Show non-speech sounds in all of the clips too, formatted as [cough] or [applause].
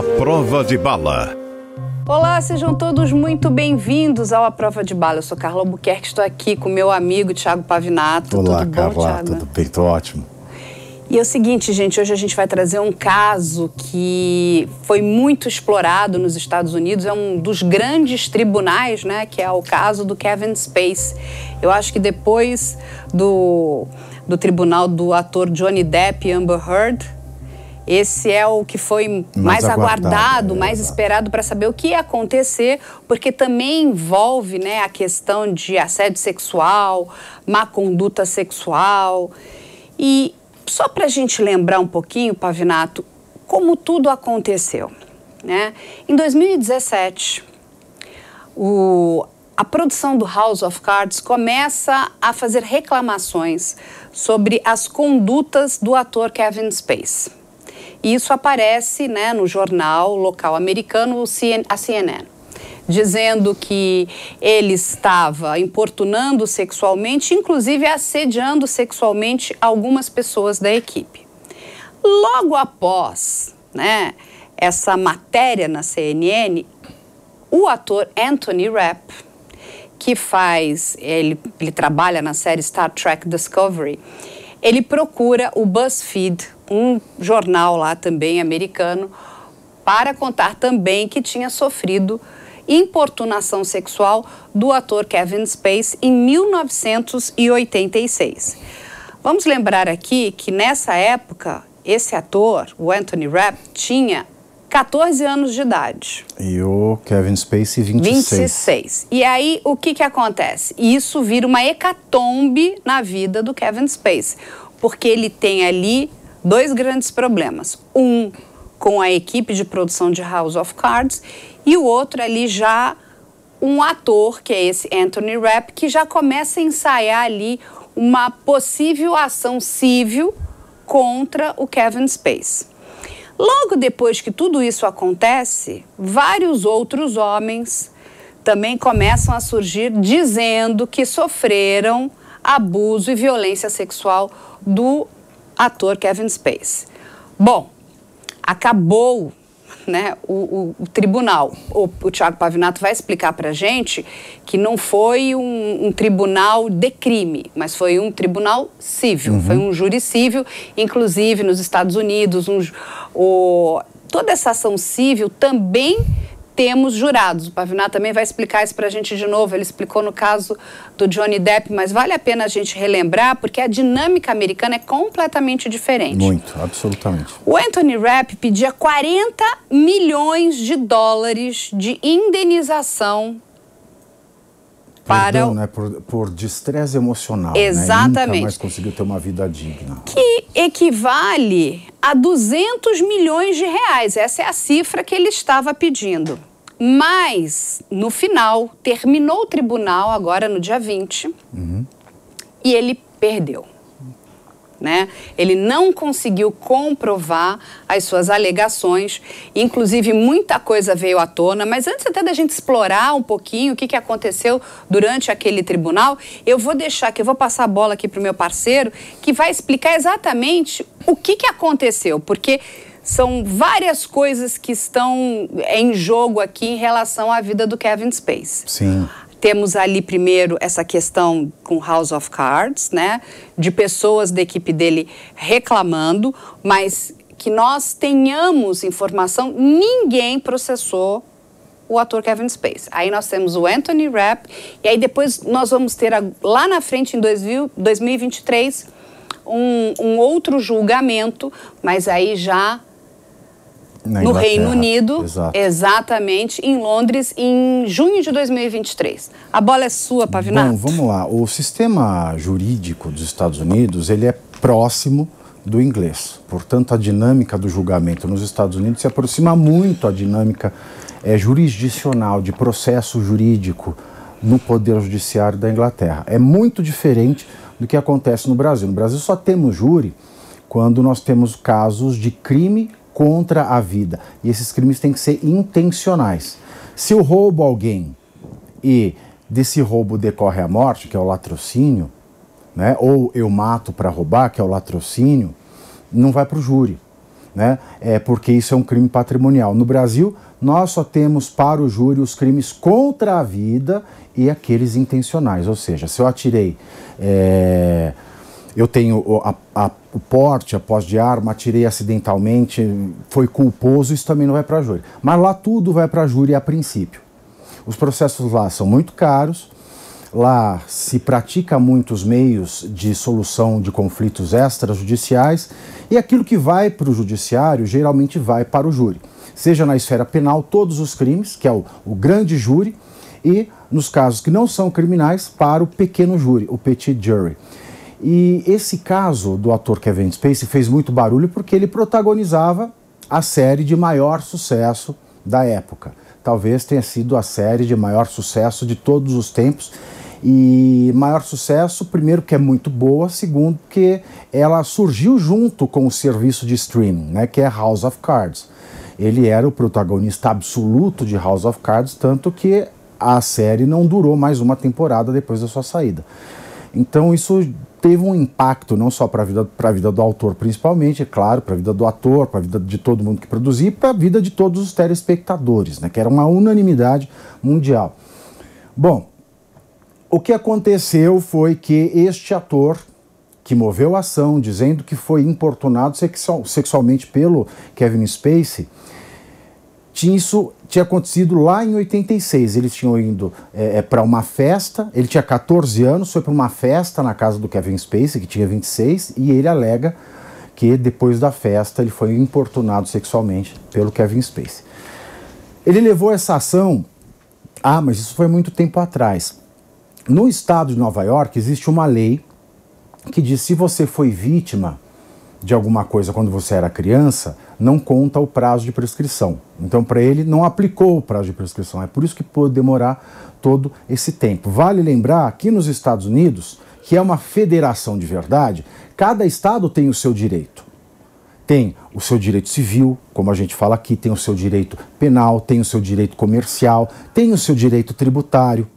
A prova de bala. Olá, sejam todos muito bem-vindos ao A Prova de Bala. Eu sou Carla Albuquerque, estou aqui com meu amigo Tiago Pavinato. Olá, tudo Carla, bom, tudo bem? Tô ótimo. E é o seguinte, gente, hoje a gente vai trazer um caso que foi muito explorado nos Estados Unidos, é um dos grandes tribunais, né, que é o caso do Kevin Space. Eu acho que depois do, do tribunal do ator Johnny Depp e Amber Heard, esse é o que foi mais, mais aguardado, aguardado é, mais esperado para saber o que ia acontecer, porque também envolve né, a questão de assédio sexual, má conduta sexual. E só para a gente lembrar um pouquinho, Pavinato, como tudo aconteceu. Né? Em 2017, o, a produção do House of Cards começa a fazer reclamações sobre as condutas do ator Kevin Space. E isso aparece né, no jornal local americano, a CNN dizendo que ele estava importunando sexualmente, inclusive assediando sexualmente algumas pessoas da equipe. Logo após né, essa matéria na CNN, o ator Anthony Rapp, que faz, ele, ele trabalha na série Star Trek Discovery, ele procura o BuzzFeed, um jornal lá também americano, para contar também que tinha sofrido importunação sexual do ator Kevin Space em 1986. Vamos lembrar aqui que nessa época esse ator, o Anthony Rapp, tinha 14 anos de idade. E o Kevin Spacey, 26. 26. E aí, o que, que acontece? Isso vira uma hecatombe na vida do Kevin Spacey, porque ele tem ali dois grandes problemas. Um, com a equipe de produção de House of Cards, e o outro ali já um ator, que é esse Anthony Rapp, que já começa a ensaiar ali uma possível ação civil contra o Kevin Spacey. Logo depois que tudo isso acontece, vários outros homens também começam a surgir dizendo que sofreram abuso e violência sexual do ator Kevin Space. Bom, acabou né, o, o, o tribunal. O, o Tiago Pavinato vai explicar para a gente que não foi um, um, tribunal de crime, mas foi um tribunal civil, uhum. foi um júri civil, inclusive nos Estados Unidos, um, o, toda essa ação civil também temos jurados. O Pavinar também vai explicar isso para a gente de novo. Ele explicou no caso do Johnny Depp, mas vale a pena a gente relembrar porque a dinâmica americana é completamente diferente. Muito, absolutamente. O Anthony Rapp pedia 40 milhões de dólares de indenização para né? por, por distresse emocional. Né? Exatamente. Né? Nunca mais conseguiu ter uma vida digna. Que equivale a 200 milhões de reais. Essa é a cifra que ele estava pedindo. Mas, no final, terminou o tribunal agora no dia 20 uhum. e ele perdeu. Né? Ele não conseguiu comprovar as suas alegações, inclusive muita coisa veio à tona. Mas antes até da gente explorar um pouquinho o que, que aconteceu durante aquele tribunal, eu vou deixar que eu vou passar a bola aqui para o meu parceiro que vai explicar exatamente o que, que aconteceu, porque são várias coisas que estão em jogo aqui em relação à vida do Kevin Space. Sim. Temos ali primeiro essa questão com House of Cards, né? De pessoas da equipe dele reclamando, mas que nós tenhamos informação, ninguém processou o ator Kevin Space. Aí nós temos o Anthony Rapp, e aí depois nós vamos ter lá na frente, em 2023, um, um outro julgamento, mas aí já na no Reino Unido, Exato. exatamente, em Londres, em junho de 2023. A bola é sua, Pavinato. Bom, vamos lá. O sistema jurídico dos Estados Unidos, ele é próximo do inglês. Portanto, a dinâmica do julgamento nos Estados Unidos se aproxima muito à dinâmica é, jurisdicional, de processo jurídico no poder judiciário da Inglaterra. É muito diferente do que acontece no Brasil. No Brasil só temos júri quando nós temos casos de crime contra a vida. E esses crimes têm que ser intencionais. Se eu roubo alguém e desse roubo decorre a morte, que é o latrocínio, né? ou eu mato para roubar, que é o latrocínio, não vai para o júri. Né? É porque isso é um crime patrimonial. No Brasil, nós só temos para o júri os crimes contra a vida e aqueles intencionais. Ou seja, se eu atirei. É eu tenho a, a, o porte, a pós de arma, atirei acidentalmente, foi culposo, isso também não vai para a júri. Mas lá tudo vai para a júri a princípio. Os processos lá são muito caros, lá se pratica muitos meios de solução de conflitos extrajudiciais e aquilo que vai para o judiciário geralmente vai para o júri. Seja na esfera penal, todos os crimes, que é o, o grande júri, e nos casos que não são criminais, para o pequeno júri, o petit jury. E esse caso do ator Kevin Spacey fez muito barulho porque ele protagonizava a série de maior sucesso da época. Talvez tenha sido a série de maior sucesso de todos os tempos. E maior sucesso, primeiro, que é muito boa, segundo, que ela surgiu junto com o serviço de streaming, né, que é House of Cards. Ele era o protagonista absoluto de House of Cards, tanto que a série não durou mais uma temporada depois da sua saída. Então isso teve um impacto não só para a vida, vida do autor, principalmente, é claro, para a vida do ator, para a vida de todo mundo que produzia e para a vida de todos os telespectadores, né, que era uma unanimidade mundial. Bom, o que aconteceu foi que este ator, que moveu a ação, dizendo que foi importunado sexual, sexualmente pelo Kevin Spacey, tinha isso tinha acontecido lá em 86. Eles tinham ido é, é para uma festa, ele tinha 14 anos, foi para uma festa na casa do Kevin Spacey, que tinha 26, e ele alega que depois da festa ele foi importunado sexualmente pelo Kevin Spacey. Ele levou essa ação. Ah, mas isso foi muito tempo atrás. No estado de Nova York existe uma lei que diz se você foi vítima de alguma coisa quando você era criança, não conta o prazo de prescrição. Então, para ele, não aplicou o prazo de prescrição. É por isso que pode demorar todo esse tempo. Vale lembrar, que nos Estados Unidos, que é uma federação de verdade, cada estado tem o seu direito. Tem o seu direito civil, como a gente fala aqui, tem o seu direito penal, tem o seu direito comercial, tem o seu direito tributário.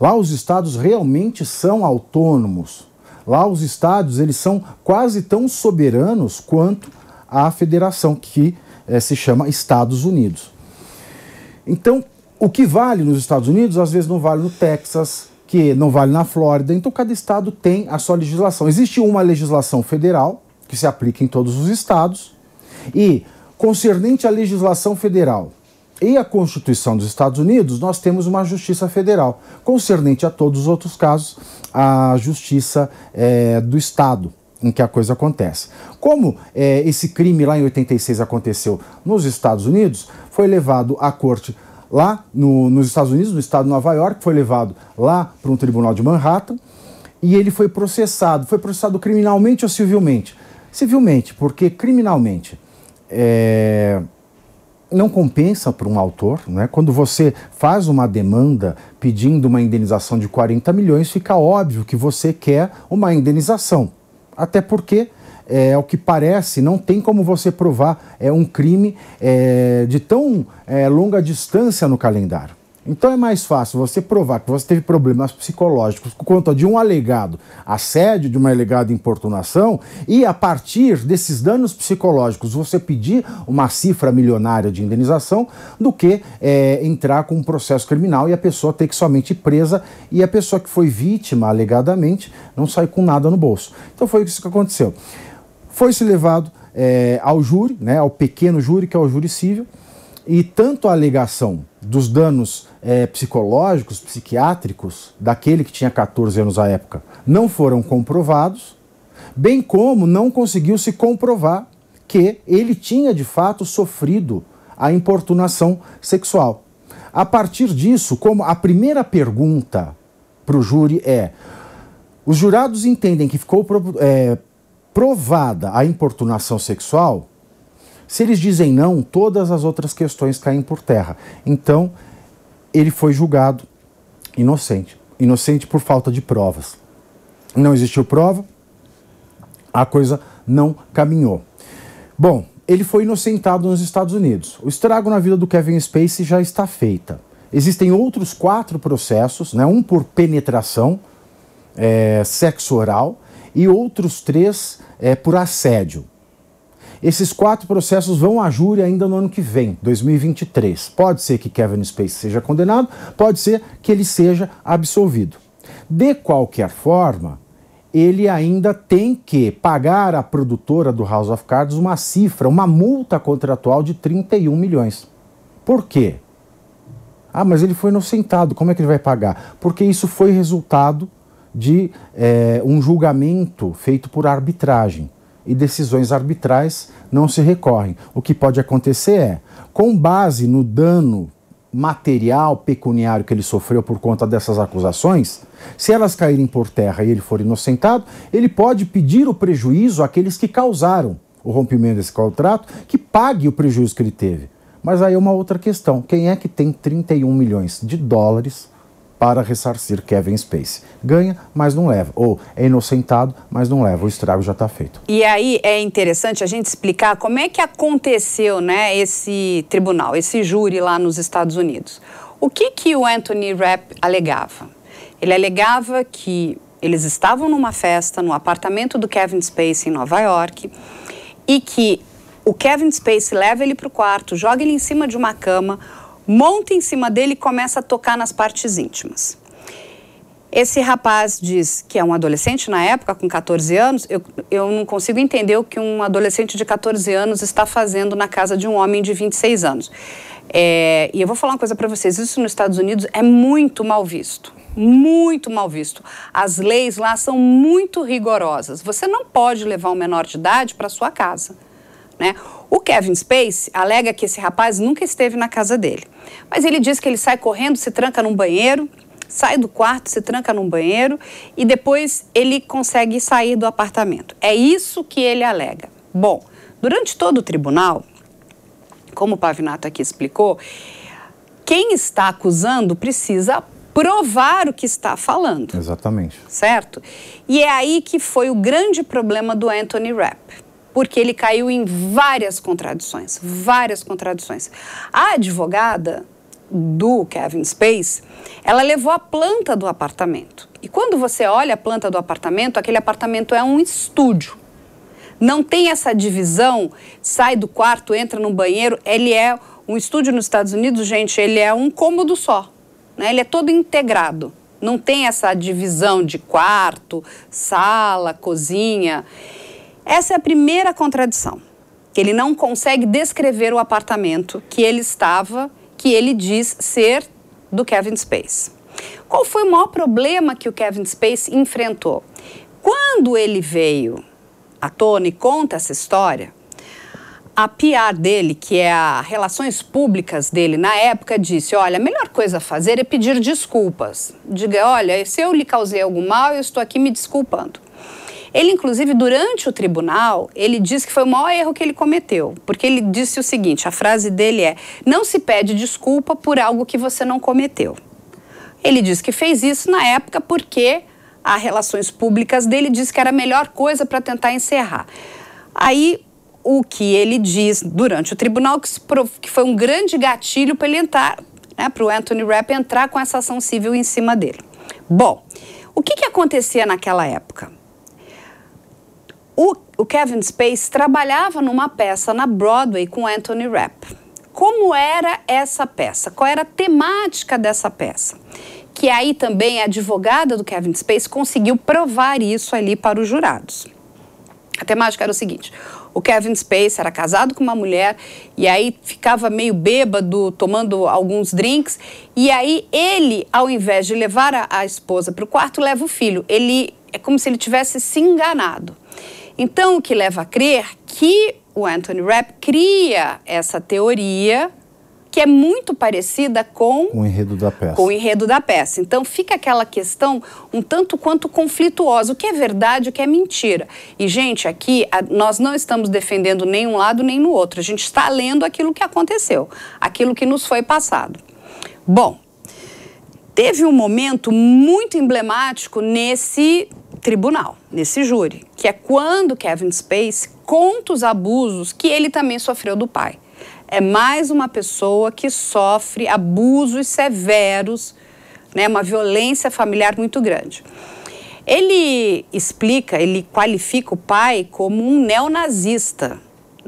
Lá os estados realmente são autônomos Lá os estados eles são quase tão soberanos quanto a federação que eh, se chama Estados Unidos. Então, o que vale nos Estados Unidos às vezes não vale no Texas, que não vale na Flórida. Então, cada estado tem a sua legislação. Existe uma legislação federal que se aplica em todos os estados e concernente à legislação federal e a Constituição dos Estados Unidos, nós temos uma justiça federal, concernente a todos os outros casos, a justiça é, do Estado em que a coisa acontece. Como é, esse crime lá em 86 aconteceu nos Estados Unidos, foi levado à corte lá no, nos Estados Unidos, no estado de Nova York, foi levado lá para um tribunal de Manhattan e ele foi processado. Foi processado criminalmente ou civilmente? Civilmente, porque criminalmente. É não compensa para um autor, né? quando você faz uma demanda pedindo uma indenização de 40 milhões, fica óbvio que você quer uma indenização. Até porque, é, ao que parece, não tem como você provar é, um crime é, de tão é, longa distância no calendário. Então é mais fácil você provar que você teve problemas psicológicos por conta de um alegado assédio, de uma alegada importunação, e a partir desses danos psicológicos você pedir uma cifra milionária de indenização, do que é, entrar com um processo criminal e a pessoa ter que somente presa e a pessoa que foi vítima alegadamente não sai com nada no bolso. Então foi isso que aconteceu. Foi se levado é, ao júri, né, ao pequeno júri, que é o júri civil e tanto a alegação dos danos é, psicológicos, psiquiátricos, daquele que tinha 14 anos à época, não foram comprovados, bem como não conseguiu se comprovar que ele tinha de fato sofrido a importunação sexual. A partir disso, como a primeira pergunta para o júri é: os jurados entendem que ficou é, provada a importunação sexual? Se eles dizem não, todas as outras questões caem por terra. Então, ele foi julgado inocente. Inocente por falta de provas. Não existiu prova, a coisa não caminhou. Bom, ele foi inocentado nos Estados Unidos. O estrago na vida do Kevin Spacey já está feita. Existem outros quatro processos, né? um por penetração, é, sexo oral, e outros três é, por assédio. Esses quatro processos vão a júri ainda no ano que vem, 2023. Pode ser que Kevin Spacey seja condenado, pode ser que ele seja absolvido. De qualquer forma, ele ainda tem que pagar à produtora do House of Cards uma cifra, uma multa contratual de 31 milhões. Por quê? Ah, mas ele foi inocentado, como é que ele vai pagar? Porque isso foi resultado de é, um julgamento feito por arbitragem e decisões arbitrais não se recorrem. O que pode acontecer é, com base no dano material pecuniário que ele sofreu por conta dessas acusações, se elas caírem por terra e ele for inocentado, ele pode pedir o prejuízo àqueles que causaram o rompimento desse contrato, que pague o prejuízo que ele teve. Mas aí é uma outra questão: quem é que tem 31 milhões de dólares para ressarcir Kevin Space. Ganha, mas não leva. Ou é inocentado, mas não leva. O estrago já está feito. E aí é interessante a gente explicar como é que aconteceu né, esse tribunal, esse júri lá nos Estados Unidos. O que, que o Anthony Rapp alegava? Ele alegava que eles estavam numa festa no apartamento do Kevin Space em Nova York e que o Kevin Space leva ele para o quarto, joga ele em cima de uma cama, monta em cima dele e começa a tocar nas partes íntimas. Esse rapaz diz que é um adolescente na época, com 14 anos. Eu, eu não consigo entender o que um adolescente de 14 anos está fazendo na casa de um homem de 26 anos. É, e eu vou falar uma coisa para vocês: isso nos Estados Unidos é muito mal visto. Muito mal visto. As leis lá são muito rigorosas. Você não pode levar um menor de idade para sua casa. Né? O Kevin Space alega que esse rapaz nunca esteve na casa dele. Mas ele diz que ele sai correndo, se tranca num banheiro, sai do quarto, se tranca num banheiro e depois ele consegue sair do apartamento. É isso que ele alega. Bom, durante todo o tribunal, como o Pavinato aqui explicou, quem está acusando precisa provar o que está falando. Exatamente. Certo? E é aí que foi o grande problema do Anthony Rapp porque ele caiu em várias contradições, várias contradições. A advogada do Kevin Space, ela levou a planta do apartamento. E quando você olha a planta do apartamento, aquele apartamento é um estúdio. Não tem essa divisão, sai do quarto, entra no banheiro. Ele é um estúdio nos Estados Unidos, gente, ele é um cômodo só. Né? Ele é todo integrado. Não tem essa divisão de quarto, sala, cozinha. Essa é a primeira contradição. Ele não consegue descrever o apartamento que ele estava, que ele diz ser do Kevin Space. Qual foi o maior problema que o Kevin Space enfrentou? Quando ele veio à tona e conta essa história, a PR dele, que é a relações públicas dele na época, disse: Olha, a melhor coisa a fazer é pedir desculpas. Diga: Olha, se eu lhe causei algum mal, eu estou aqui me desculpando. Ele, inclusive, durante o tribunal, ele disse que foi o maior erro que ele cometeu, porque ele disse o seguinte: a frase dele é: não se pede desculpa por algo que você não cometeu. Ele disse que fez isso na época porque a relações públicas dele disse que era a melhor coisa para tentar encerrar. Aí o que ele diz durante o tribunal que foi um grande gatilho para ele entrar, né, para o Anthony Rapp entrar com essa ação civil em cima dele. Bom, o que, que acontecia naquela época? O, o Kevin Space trabalhava numa peça na Broadway com Anthony Rapp. Como era essa peça? Qual era a temática dessa peça? Que aí também a advogada do Kevin Space conseguiu provar isso ali para os jurados. A temática era o seguinte: o Kevin Space era casado com uma mulher e aí ficava meio bêbado, tomando alguns drinks. E aí ele, ao invés de levar a, a esposa para o quarto, leva o filho. Ele é como se ele tivesse se enganado. Então, o que leva a crer que o Anthony Rapp cria essa teoria que é muito parecida com o enredo da peça. Com o enredo da peça. Então fica aquela questão um tanto quanto conflituosa, o que é verdade, o que é mentira. E gente, aqui a, nós não estamos defendendo nem um lado nem no outro. A gente está lendo aquilo que aconteceu, aquilo que nos foi passado. Bom, teve um momento muito emblemático nesse tribunal, nesse júri, que é quando Kevin Space conta os abusos que ele também sofreu do pai. É mais uma pessoa que sofre abusos severos, né, uma violência familiar muito grande. Ele explica, ele qualifica o pai como um neonazista,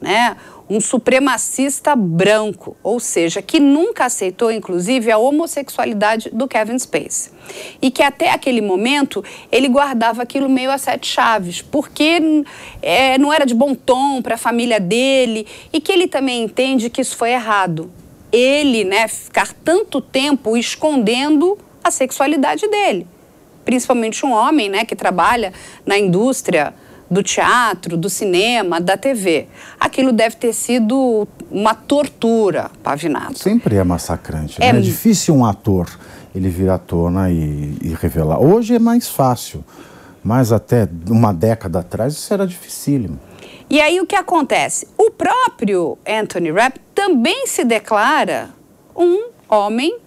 né? um supremacista branco, ou seja, que nunca aceitou, inclusive, a homossexualidade do Kevin Spacey. E que até aquele momento ele guardava aquilo meio a sete chaves, porque é, não era de bom tom para a família dele e que ele também entende que isso foi errado. Ele, né, ficar tanto tempo escondendo a sexualidade dele. Principalmente um homem, né, que trabalha na indústria do teatro, do cinema, da TV. Aquilo deve ter sido uma tortura, Pavinato. Sempre é massacrante. É, né? é, é difícil um ator ele vir à tona e, e revelar. Hoje é mais fácil, mas até uma década atrás isso era dificílimo. E aí o que acontece? O próprio Anthony Rapp também se declara um homem,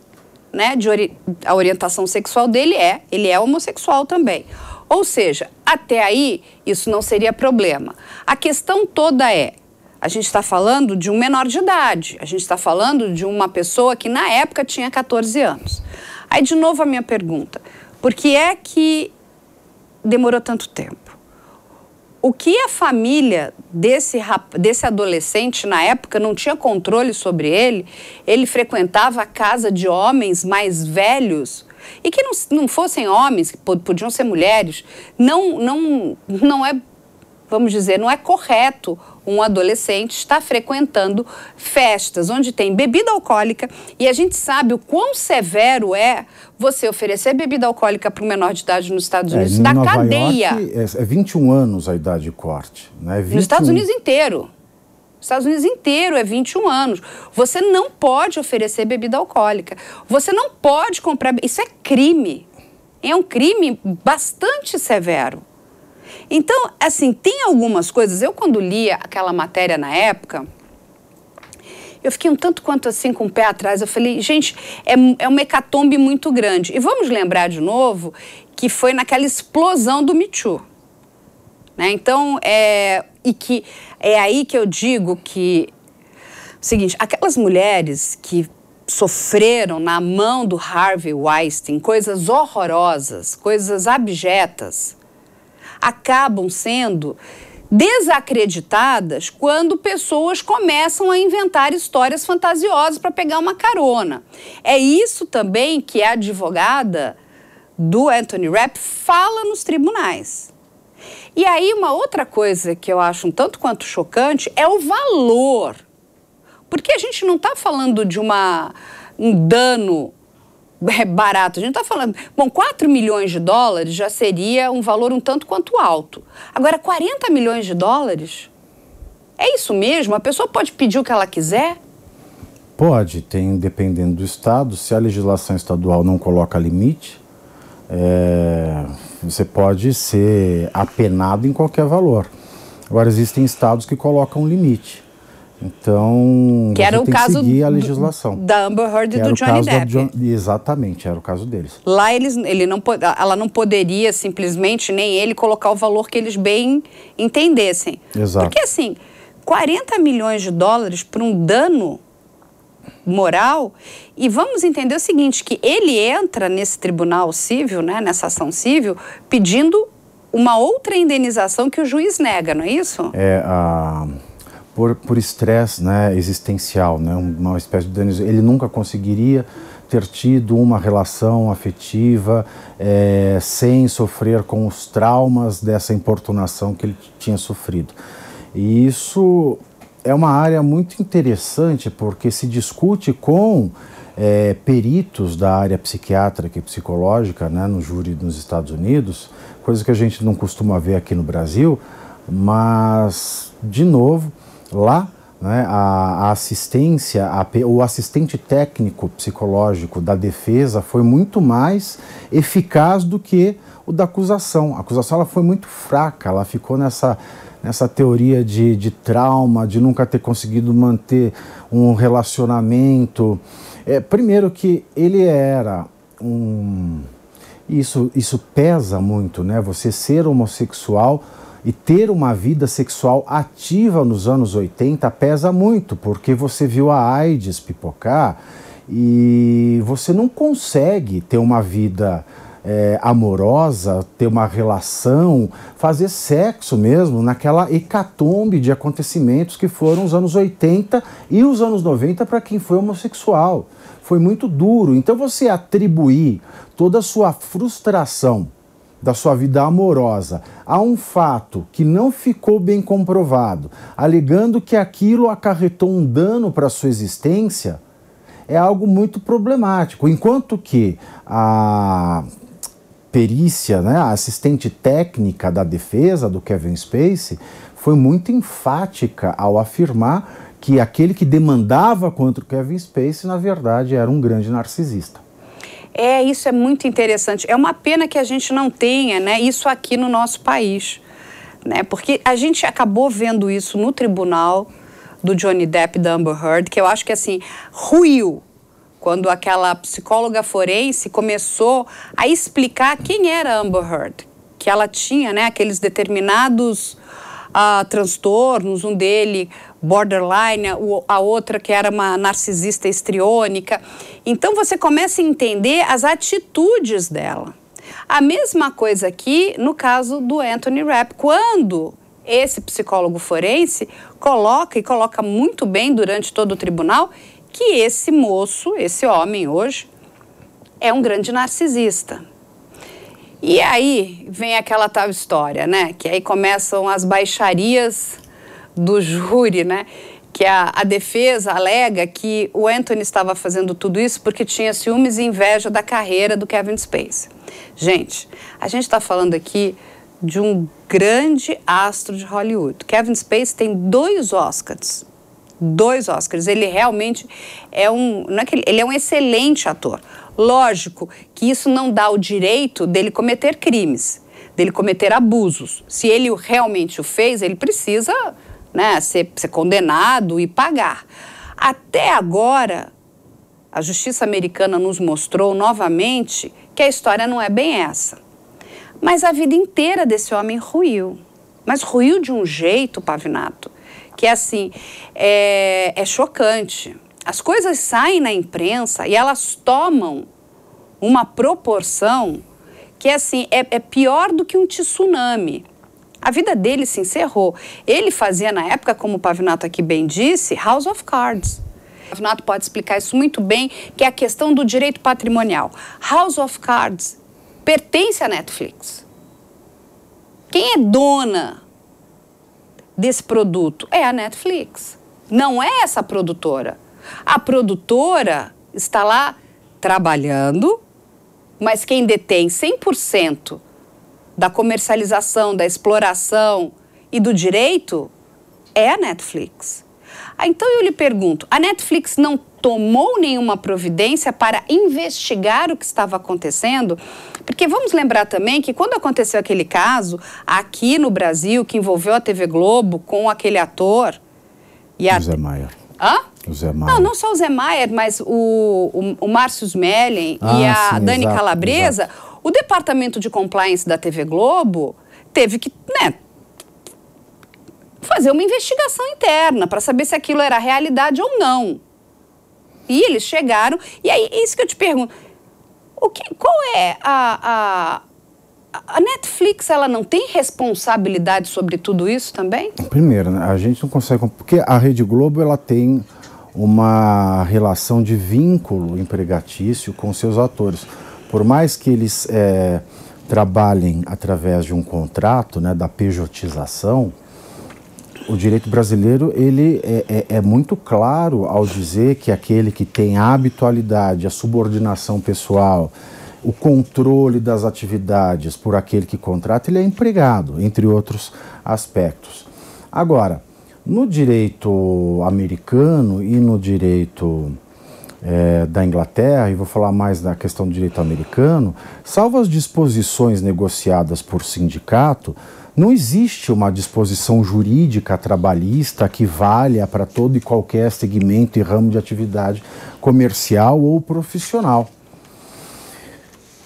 né? De ori... a orientação sexual dele é, ele é homossexual também. Ou seja, até aí isso não seria problema. A questão toda é: a gente está falando de um menor de idade, a gente está falando de uma pessoa que na época tinha 14 anos. Aí, de novo, a minha pergunta: por que é que demorou tanto tempo? O que a família desse, desse adolescente na época não tinha controle sobre ele? Ele frequentava a casa de homens mais velhos e que não, não fossem homens, que podiam ser mulheres, não, não, não é, vamos dizer, não é correto um adolescente estar frequentando festas onde tem bebida alcoólica e a gente sabe o quão severo é você oferecer bebida alcoólica para um menor de idade nos Estados é, Unidos é, da Nova cadeia. York é 21 é anos a idade de corte, né? 21... Nos Estados Unidos inteiro. Estados Unidos inteiro é 21 anos. Você não pode oferecer bebida alcoólica. Você não pode comprar. Isso é crime. É um crime bastante severo. Então, assim, tem algumas coisas. Eu, quando lia aquela matéria na época, eu fiquei um tanto quanto assim com o pé atrás. Eu falei, gente, é, é uma hecatombe muito grande. E vamos lembrar de novo que foi naquela explosão do Me Too. Né? Então, é, e que é aí que eu digo que. Seguinte, aquelas mulheres que sofreram na mão do Harvey Weinstein coisas horrorosas, coisas abjetas, acabam sendo desacreditadas quando pessoas começam a inventar histórias fantasiosas para pegar uma carona. É isso também que a advogada do Anthony Rapp fala nos tribunais. E aí, uma outra coisa que eu acho um tanto quanto chocante é o valor. Porque a gente não está falando de uma, um dano é, barato. A gente está falando. Bom, 4 milhões de dólares já seria um valor um tanto quanto alto. Agora, 40 milhões de dólares? É isso mesmo? A pessoa pode pedir o que ela quiser? Pode, tem dependendo do estado. Se a legislação estadual não coloca limite, é, você pode ser apenado em qualquer valor. Agora, existem estados que colocam um limite. Então, que era o caso seguir a legislação. Da Amber Heard e do Johnny Depp. John, exatamente, era o caso deles. Lá eles, ele não, ela não poderia simplesmente nem ele colocar o valor que eles bem entendessem. Exato. Porque assim, 40 milhões de dólares para um dano moral. E vamos entender o seguinte, que ele entra nesse tribunal civil, né, nessa ação civil, pedindo uma outra indenização que o juiz nega, não é isso? É, a... por, por estresse né, existencial, né, uma espécie de danos Ele nunca conseguiria ter tido uma relação afetiva é, sem sofrer com os traumas dessa importunação que ele tinha sofrido. E isso é uma área muito interessante porque se discute com é, peritos da área psiquiátrica e psicológica né, no júri nos Estados Unidos, coisa que a gente não costuma ver aqui no Brasil, mas, de novo, lá né, a, a, assistência, a, o assistente técnico psicológico da defesa foi muito mais eficaz do que o da acusação. A acusação ela foi muito fraca, ela ficou nessa nessa teoria de, de trauma, de nunca ter conseguido manter um relacionamento. É, primeiro que ele era um. Isso, isso pesa muito, né? Você ser homossexual e ter uma vida sexual ativa nos anos 80 pesa muito, porque você viu a AIDS pipocar e você não consegue ter uma vida é, amorosa, ter uma relação, fazer sexo mesmo, naquela hecatombe de acontecimentos que foram os anos 80 e os anos 90 para quem foi homossexual. Foi muito duro. Então você atribuir toda a sua frustração da sua vida amorosa a um fato que não ficou bem comprovado, alegando que aquilo acarretou um dano para sua existência, é algo muito problemático. Enquanto que a perícia, né, a assistente técnica da defesa do Kevin Spacey, foi muito enfática ao afirmar que aquele que demandava contra o Kevin Spacey, na verdade, era um grande narcisista. É, isso é muito interessante. É uma pena que a gente não tenha né, isso aqui no nosso país. Né? Porque a gente acabou vendo isso no tribunal do Johnny Depp e da Amber Heard, que eu acho que assim, ruiu quando aquela psicóloga forense começou a explicar quem era Amber Heard, que ela tinha né, aqueles determinados uh, transtornos, um dele borderline, a outra que era uma narcisista estriônica. Então você começa a entender as atitudes dela. A mesma coisa aqui no caso do Anthony Rapp, quando esse psicólogo forense coloca e coloca muito bem durante todo o tribunal que esse moço, esse homem hoje, é um grande narcisista. E aí vem aquela tal história, né? Que aí começam as baixarias do júri, né? Que a, a defesa alega que o Anthony estava fazendo tudo isso porque tinha ciúmes e inveja da carreira do Kevin Spacey. Gente, a gente está falando aqui de um grande astro de Hollywood. Kevin Spacey tem dois Oscars dois Oscars. Ele realmente é um, não é que ele, ele é um excelente ator. Lógico que isso não dá o direito dele cometer crimes, dele cometer abusos. Se ele realmente o fez, ele precisa né, ser, ser condenado e pagar. Até agora, a justiça americana nos mostrou novamente que a história não é bem essa. Mas a vida inteira desse homem ruiu. Mas ruiu de um jeito, Pavinato, que assim, é, é chocante. As coisas saem na imprensa e elas tomam uma proporção que assim é, é, pior do que um tsunami. A vida dele se encerrou. Ele fazia na época, como o Pavinato aqui bem disse, House of Cards. O Pavinato pode explicar isso muito bem, que é a questão do direito patrimonial. House of Cards pertence à Netflix. Quem é dona desse produto é a Netflix. Não é essa produtora. A produtora está lá trabalhando, mas quem detém 100% da comercialização, da exploração e do direito é a Netflix. Ah, então eu lhe pergunto: a Netflix não tomou nenhuma providência para investigar o que estava acontecendo? Porque vamos lembrar também que quando aconteceu aquele caso aqui no Brasil que envolveu a TV Globo com aquele ator e a... José Maia. Hã? O Zé Maier. Não, não só o Zé Maier, mas o, o, o Márcio Smellen ah, e a sim, Dani exato, Calabresa, exato. o departamento de compliance da TV Globo teve que né, fazer uma investigação interna para saber se aquilo era realidade ou não. E eles chegaram. E aí, isso que eu te pergunto. O que, qual é a, a. a Netflix, ela não tem responsabilidade sobre tudo isso também? Primeiro, né, a gente não consegue... Porque a Rede Globo, ela tem uma relação de vínculo empregatício com seus atores. Por mais que eles é, trabalhem através de um contrato, né, da pejotização, o direito brasileiro ele é, é, é, muito claro ao dizer que aquele que tem a habitualidade, a subordinação pessoal, o controle das atividades por aquele que contrata, ele é empregado, entre outros aspectos. Agora, no direito americano e no direito é, da Inglaterra, e vou falar mais da questão do direito americano, salvo as disposições negociadas por sindicato, não existe uma disposição jurídica trabalhista que valha para todo e qualquer segmento e ramo de atividade comercial ou profissional.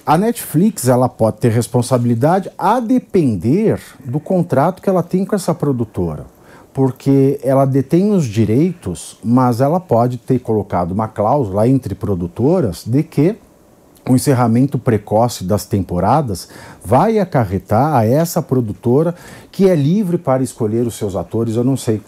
A Netflix ela pode ter responsabilidade a depender do contrato que ela tem com essa produtora, porque ela detém os direitos, mas ela pode ter colocado uma cláusula entre produtoras de que o encerramento precoce das temporadas vai acarretar a essa produtora que é livre para escolher os seus atores, eu não sei.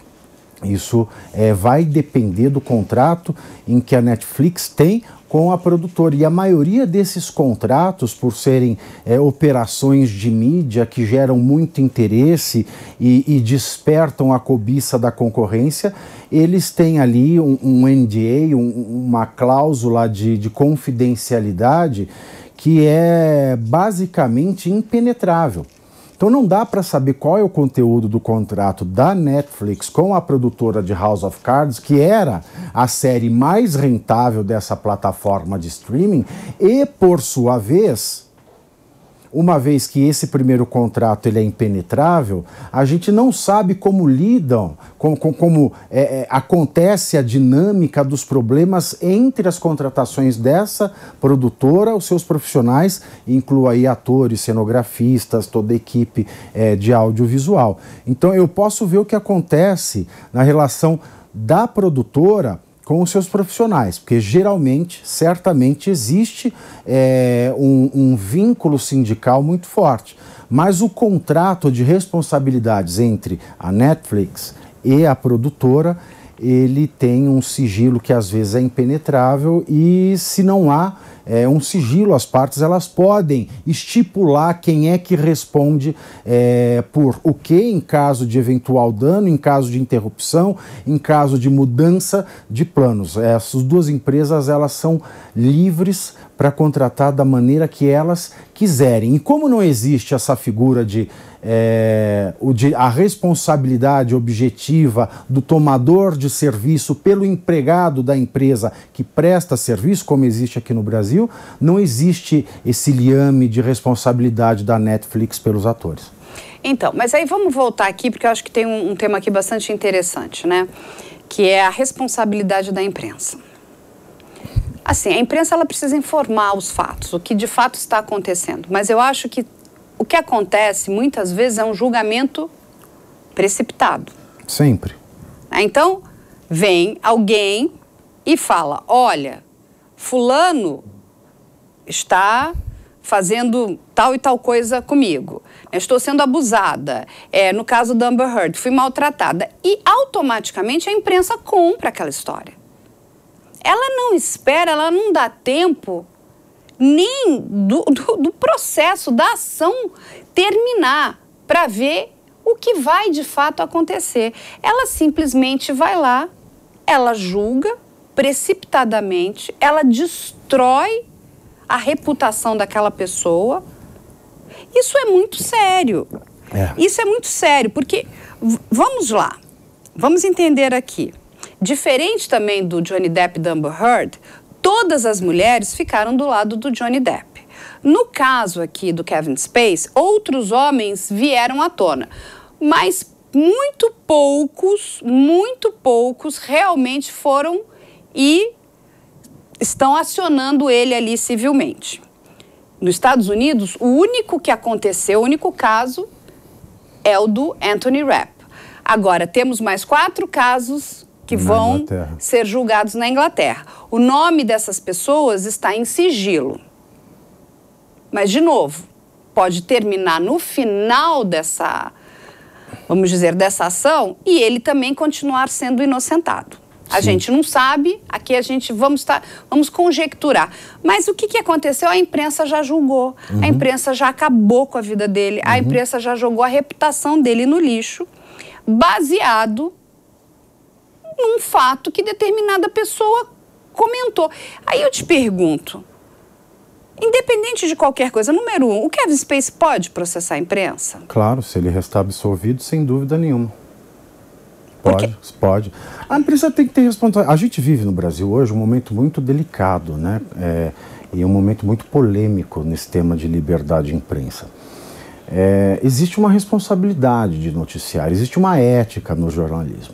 Isso é, vai depender do contrato em que a Netflix tem com a produtora. E a maioria desses contratos, por serem é, operações de mídia que geram muito interesse e, e, despertam a cobiça da concorrência, eles têm ali um, um NDA, um, uma cláusula de, de confidencialidade que é basicamente impenetrável. Então não dá para saber qual é o conteúdo do contrato da Netflix com a produtora de House of Cards, que era a série mais rentável dessa plataforma de streaming, e por sua vez, uma vez que esse primeiro contrato ele é impenetrável, a gente não sabe como lidam, como, como é, é, acontece a dinâmica dos problemas entre as contratações dessa produtora, os seus profissionais, inclua aí atores, cenografistas, toda a equipe é, de audiovisual. Então eu posso ver o que acontece na relação da produtora com os seus profissionais, porque geralmente, certamente, existe é, um, um vínculo sindical muito forte. Mas o contrato de responsabilidades entre a Netflix e a produtora ele tem um sigilo que às vezes é impenetrável e se não há é, um sigilo, as partes elas podem estipular quem é que responde é, por o que em caso de eventual dano, em caso de interrupção, em caso de mudança de planos. Essas duas empresas elas são livres para contratar da maneira que elas quiserem. E como não existe essa figura de, é, de a responsabilidade objetiva do tomador de serviço pelo empregado da empresa que presta serviço, como existe aqui no Brasil, não existe esse liame de responsabilidade da Netflix pelos atores. Então, mas aí vamos voltar aqui, porque eu acho que tem um, um tema aqui bastante interessante, né? Que é a responsabilidade da imprensa. Assim, a imprensa ela precisa informar os fatos, o que de fato está acontecendo. Mas eu acho que o que acontece muitas vezes é um julgamento precipitado. Sempre. Né? Então, vem alguém e fala: olha, Fulano está fazendo tal e tal coisa comigo. Estou sendo abusada. É, no caso da Amber Heard, fui maltratada. E automaticamente a imprensa compra aquela história ela não espera, ela não dá tempo nem do, do, do processo, da ação terminar para ver o que vai de fato acontecer. Ela simplesmente vai lá, ela julga precipitadamente, ela destrói a reputação daquela pessoa. Isso é muito sério. É. Isso é muito sério, porque vamos lá, vamos entender aqui. Diferente também do Johnny Depp e Amber Heard, todas as mulheres ficaram do lado do Johnny Depp. No caso aqui do Kevin Space, outros homens vieram à tona, mas muito poucos, muito poucos realmente foram e estão acionando ele ali civilmente. Nos Estados Unidos, o único que aconteceu, o único caso, é o do Anthony Rapp. Agora, temos mais quatro casos que na vão Inglaterra. ser julgados na Inglaterra. O nome dessas pessoas está em sigilo. Mas, de novo, pode terminar no final dessa, vamos dizer, dessa ação e ele também continuar sendo inocentado. A gente não sabe, aqui a gente vamos, tá, vamos conjecturar. Mas o que, que aconteceu? A imprensa já julgou, uhum. a imprensa já acabou com a vida dele, uhum. a imprensa já jogou a reputação dele no lixo, baseado num fato que determinada pessoa comentou. Aí eu te pergunto, Independente de qualquer coisa, número um, o Kevin Space pode processar a imprensa? Claro, se ele restar absolvido, sem dúvida nenhuma. Pode, pode. A imprensa tem que ter responsabilidade. A gente vive no Brasil hoje um momento muito delicado, né? É, e um momento muito polêmico nesse tema de liberdade de imprensa. É, existe uma responsabilidade de noticiar, existe uma ética no jornalismo.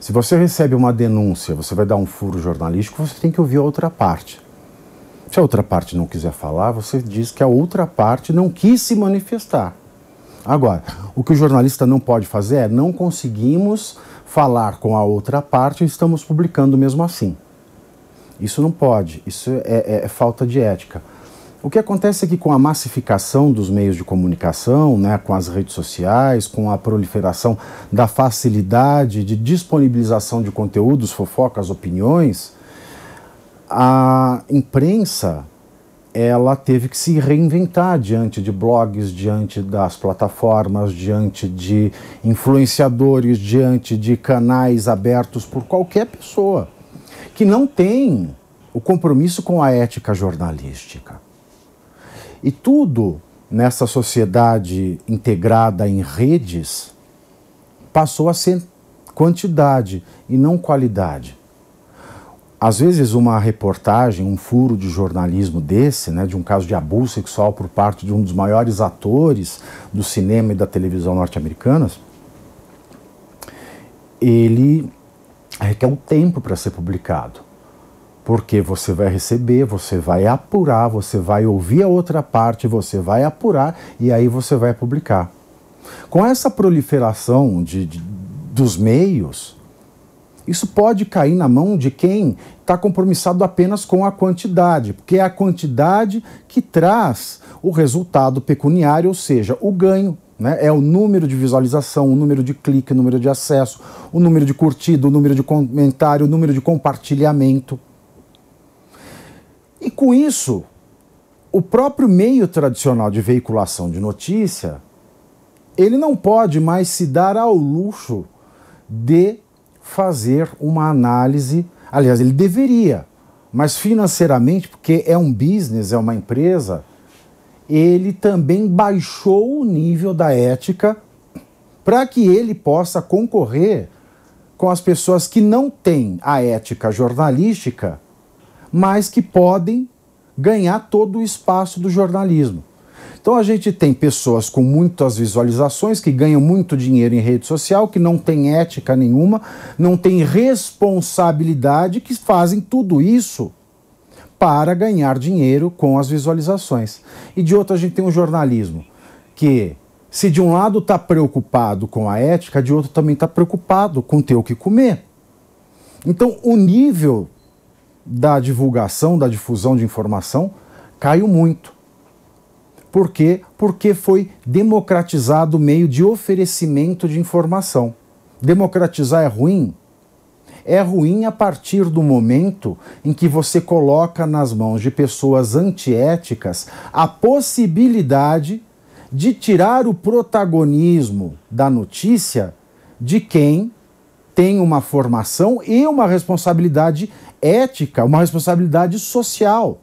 Se você recebe uma denúncia, você vai dar um furo jornalístico, você tem que ouvir a outra parte. Se a outra parte não quiser falar, você diz que a outra parte não quis se manifestar. Agora, o que o jornalista não pode fazer é não conseguimos falar com a outra parte e estamos publicando mesmo assim. Isso não pode, isso é, é, é falta de ética. O que acontece é que com a massificação dos meios de comunicação, né, com as redes sociais, com a proliferação da facilidade de disponibilização de conteúdos, fofocas, opiniões, a imprensa ela teve que se reinventar diante de blogs, diante das plataformas, diante de influenciadores, diante de canais abertos por qualquer pessoa que não tem o compromisso com a ética jornalística. E tudo nessa sociedade integrada em redes passou a ser quantidade e não qualidade. Às vezes, uma reportagem, um furo de jornalismo desse, né, de um caso de abuso sexual por parte de um dos maiores atores do cinema e da televisão norte-americanas, ele requer é, é um tempo para ser publicado. Porque você vai receber, você vai apurar, você vai ouvir a outra parte, você vai apurar e aí você vai publicar. Com essa proliferação de, de dos meios, isso pode cair na mão de quem está compromissado apenas com a quantidade, porque é a quantidade que traz o resultado pecuniário, ou seja, o ganho. Né? É o número de visualização, o número de clique, o número de acesso, o número de curtido, o número de comentário, o número de compartilhamento. E com isso, o próprio meio tradicional de veiculação de notícia, ele não pode mais se dar ao luxo de fazer uma análise, aliás, ele deveria, mas financeiramente, porque é um business, é uma empresa, ele também baixou o nível da ética para que ele possa concorrer com as pessoas que não têm a ética jornalística mas que podem ganhar todo o espaço do jornalismo. Então a gente tem pessoas com muitas visualizações que ganham muito dinheiro em rede social, que não tem ética nenhuma, não tem responsabilidade, que fazem tudo isso para ganhar dinheiro com as visualizações. E de outro a gente tem um jornalismo que se de um lado está preocupado com a ética, de outro também está preocupado com ter o que comer. Então o nível da divulgação, da difusão de informação, caiu muito. Por quê? Porque foi democratizado o meio de oferecimento de informação. Democratizar é ruim? É ruim a partir do momento em que você coloca nas mãos de pessoas antiéticas a possibilidade de tirar o protagonismo da notícia de quem tem uma formação e uma responsabilidade ética, uma responsabilidade social.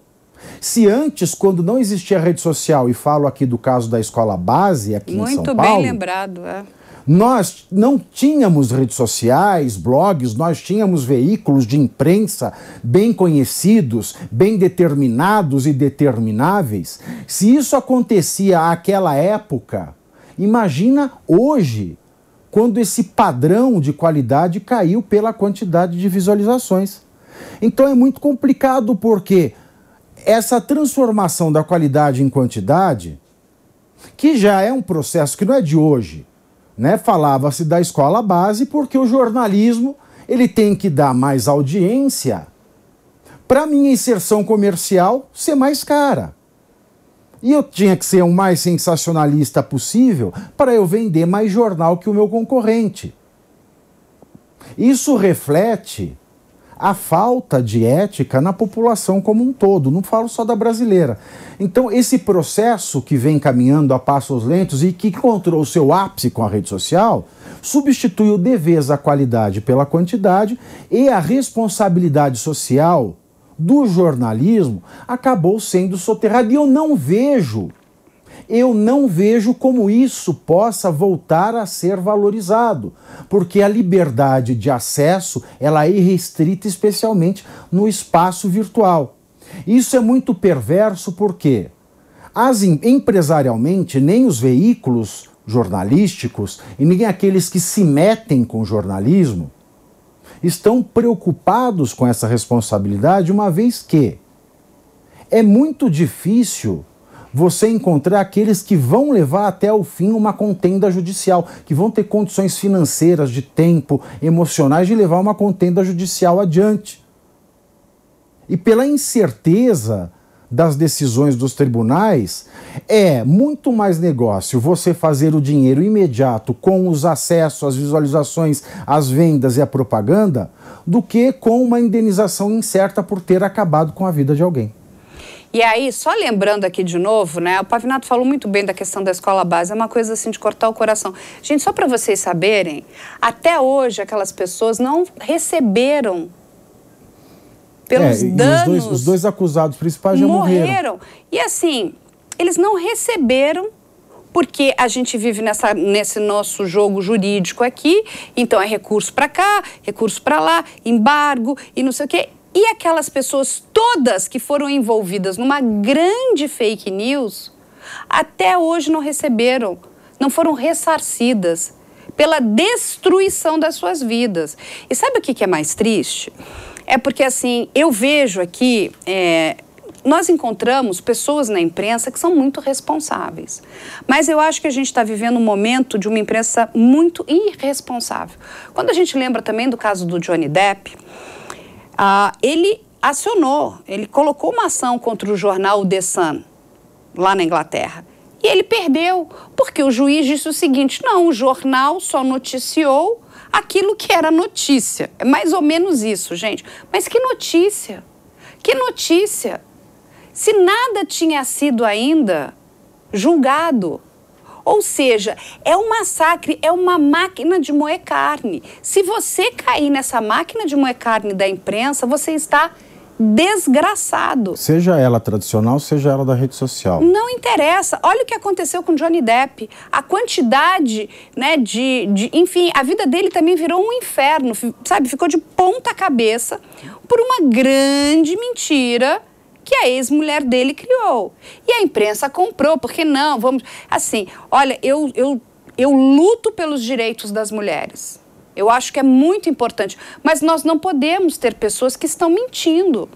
Se antes, quando não existia rede social, e falo aqui do caso da escola base aqui Muito em São Paulo. Muito bem lembrado, é. Nós não tínhamos redes sociais, blogs, nós tínhamos veículos de imprensa bem conhecidos, bem determinados e determináveis. Se isso acontecia àquela época, imagina hoje quando esse padrão de qualidade caiu pela quantidade de visualizações. Então é muito complicado porque essa transformação da qualidade em quantidade, que já é um processo que não é de hoje, né? Falava-se da escola base porque o jornalismo ele tem que dar mais audiência para minha inserção comercial ser mais cara. E eu tinha que ser o mais sensacionalista possível para eu vender mais jornal que o meu concorrente. Isso reflete a falta de ética na população como um todo, não falo só da brasileira. Então, esse processo que vem caminhando a passos lentos e que encontrou seu ápice com a rede social, substitui o dever da qualidade pela quantidade e a responsabilidade social do jornalismo acabou sendo soterrada. E eu não vejo, eu não vejo como isso possa voltar a ser valorizado, porque a liberdade de acesso ela é restrita especialmente no espaço virtual. Isso é muito perverso porque as empresarialmente nem os veículos jornalísticos e nem aqueles que se metem com jornalismo estão preocupados com essa responsabilidade, uma vez que é muito difícil você encontrar aqueles que vão levar até o fim uma contenda judicial, que vão ter condições financeiras, de tempo, emocionais de levar uma contenda judicial adiante. E pela incerteza das decisões dos tribunais, é muito mais negócio você fazer o dinheiro imediato com os acessos, as visualizações, as vendas e a propaganda, do que com uma indenização incerta por ter acabado com a vida de alguém. E aí, só lembrando aqui de novo, né? O Pavinato falou muito bem da questão da escola base, é uma coisa assim de cortar o coração. Gente, só para vocês saberem, até hoje aquelas pessoas não receberam pelos é, danos. Os dois, os dois, acusados principais já morreram. morreram. E assim, eles não receberam porque a gente vive nessa, nesse nosso jogo jurídico aqui, então é recurso para cá, recurso para lá, embargo e não sei o quê. E aquelas pessoas todas que foram envolvidas numa grande fake news, até hoje não receberam, não foram ressarcidas pela destruição das suas vidas. E sabe o que é mais triste? É porque, assim, eu vejo aqui. É, nós encontramos pessoas na imprensa que são muito responsáveis. Mas eu acho que a gente está vivendo um momento de uma imprensa muito irresponsável. Quando a gente lembra também do caso do Johnny Depp, ah, ele acionou, ele colocou uma ação contra o jornal The Sun, lá na Inglaterra. E ele perdeu, porque o juiz disse o seguinte: não, o jornal só noticiou aquilo que era notícia. É mais ou menos isso, gente. Mas que notícia? Que notícia? Se nada tinha sido ainda julgado. Ou seja, é um massacre, é uma máquina de moer carne. Se você cair nessa máquina de moer carne da imprensa, você está desgraçado. Seja ela tradicional, seja ela da rede social. Não interessa. Olha o que aconteceu com Johnny Depp. A quantidade, né, de, de enfim, a vida dele também virou um inferno, sabe? Ficou de ponta cabeça por uma grande mentira que a ex-mulher dele criou. E a imprensa comprou, porque não, vamos, assim, olha, eu eu eu luto pelos direitos das mulheres. Eu acho que é muito importante. Mas nós não podemos ter pessoas que estão mentindo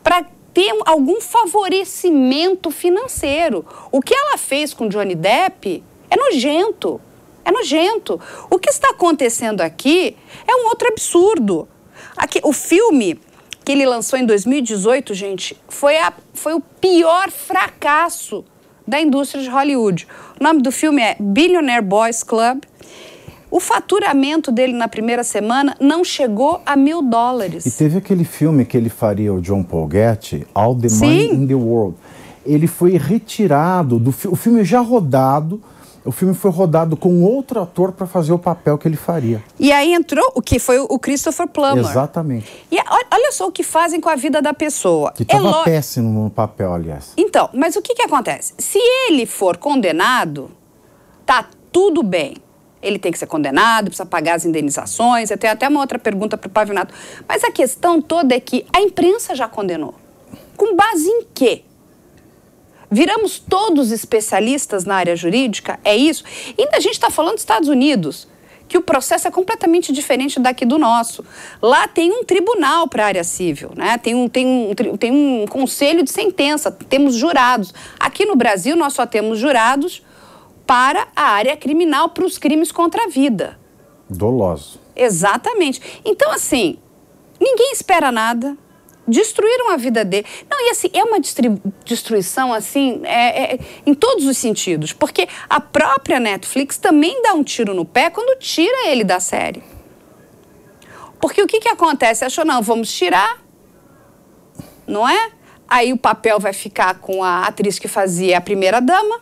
para ter algum favorecimento financeiro. O que ela fez com Johnny Depp é nojento. É nojento. O que está acontecendo aqui é um outro absurdo. Aqui, o filme que ele lançou em 2018, gente, foi, a, foi o pior fracasso da indústria de Hollywood. O nome do filme é Billionaire Boys Club. O faturamento dele na primeira semana não chegou a mil dólares. E teve aquele filme que ele faria, o John Paul Getty, All the Sim. Money in the World. Ele foi retirado do fi o filme já rodado. O filme foi rodado com outro ator para fazer o papel que ele faria. E aí entrou o que foi o Christopher Plummer. Exatamente. E olha só o que fazem com a vida da pessoa. Que estava é péssimo no papel, aliás. Então, mas o que, que acontece? Se ele for condenado, tá tudo bem ele tem que ser condenado, precisa pagar as indenizações. Eu tenho até uma outra pergunta para o Pavinato. Mas a questão toda é que a imprensa já condenou. Com base em quê? Viramos todos especialistas na área jurídica? É isso? E ainda a gente está falando dos Estados Unidos que o processo é completamente diferente daqui do nosso. Lá tem um tribunal para a área civil, né? tem, um, tem, um, tem um conselho de sentença, temos jurados. Aqui no Brasil, nós só temos jurados para a área criminal, para os crimes contra a vida. Doloso. Exatamente. Então, assim, ninguém espera nada. Destruíram a vida dele. Não, e assim, é uma destruição, assim, é, é, em todos os sentidos. Porque a própria Netflix também dá um tiro no pé quando tira ele da série. Porque o que, que acontece? Achou, não, vamos tirar, não é? Aí o papel vai ficar com a atriz que fazia a primeira dama.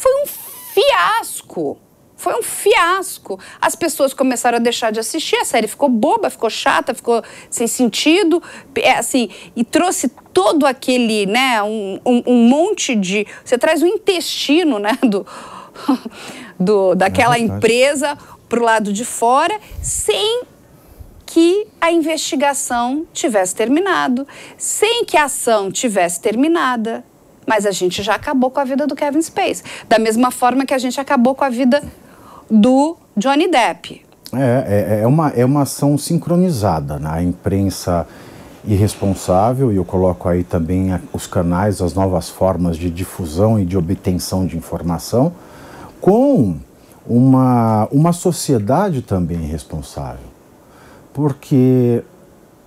Foi um fiasco. Foi um fiasco. As pessoas começaram a deixar de assistir, a série ficou boba, ficou chata, ficou sem sentido, é, assim, e trouxe todo aquele, né, um, um, um monte de... Você traz o intestino, né, do, [laughs] do daquela é empresa pro lado de fora, sem que a investigação tivesse terminado, sem que a ação tivesse terminada, mas a gente já acabou com a vida do Kevin Space. Da mesma forma que a gente acabou com a vida do Johnny Depp. É, é, é, uma, é uma ação sincronizada. Né? A imprensa irresponsável, e eu coloco aí também os canais, as novas formas de difusão e de obtenção de informação, com uma, uma sociedade também irresponsável. Porque